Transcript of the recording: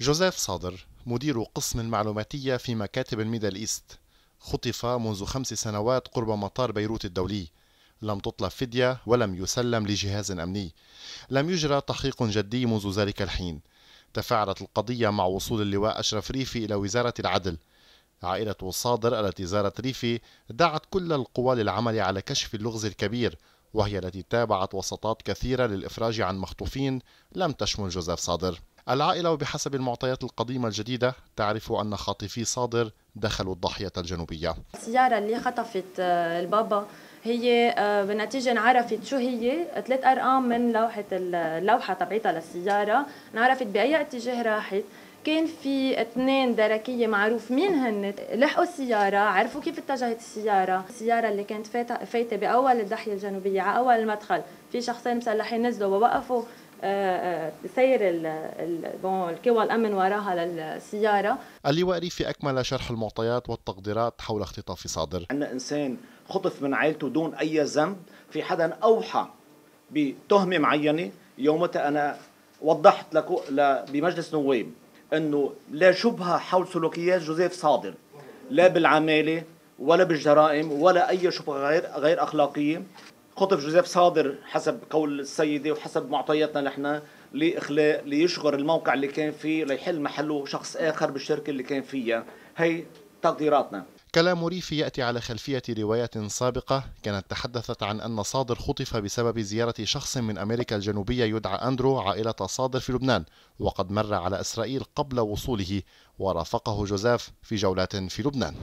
جوزيف صادر مدير قسم المعلوماتية في مكاتب الميدل إيست خطف منذ خمس سنوات قرب مطار بيروت الدولي لم تطلب فدية ولم يسلم لجهاز أمني لم يجرى تحقيق جدي منذ ذلك الحين تفاعلت القضية مع وصول اللواء أشرف ريفي إلى وزارة العدل عائلة صادر التي زارت ريفي دعت كل القوى للعمل على كشف اللغز الكبير وهي التي تابعت وسطات كثيرة للإفراج عن مخطوفين لم تشمل جوزيف صادر العائلة وبحسب المعطيات القديمة الجديدة تعرف أن خاطفي صادر دخلوا الضاحية الجنوبية السيارة اللي خطفت آه، البابا هي آه، بالنتيجة انعرفت شو هي ثلاث أرقام من لوحة اللوحة تبعيتها للسيارة انعرفت بأي اتجاه راحت كان في اثنين دركية معروف مين هن لحقوا السيارة عرفوا كيف اتجهت السيارة السيارة اللي كانت فايتة بأول الضاحية الجنوبية على أول المدخل في شخصين مسلحين نزلوا ووقفوا آه، آه، سير القوى الامن وراها للسياره اللواء ريفي اكمل شرح المعطيات والتقديرات حول اختطاف صادر ان انسان خطف من عائلته دون اي ذنب في حدا اوحى بتهمه معينه يومتها انا وضحت لك بمجلس نواب انه لا شبهه حول سلوكيات جوزيف صادر لا بالعماله ولا بالجرائم ولا اي شبهه غير غير اخلاقيه خطف جوزيف صادر حسب قول السيدة وحسب معطياتنا نحن لإخلاء ليشغر الموقع اللي كان فيه ليحل محله شخص آخر بالشركة اللي كان فيها هي تقديراتنا كلام ريفي يأتي على خلفية رواية سابقة كانت تحدثت عن أن صادر خطف بسبب زيارة شخص من أمريكا الجنوبية يدعى أندرو عائلة صادر في لبنان وقد مر على إسرائيل قبل وصوله ورافقه جوزاف في جولات في لبنان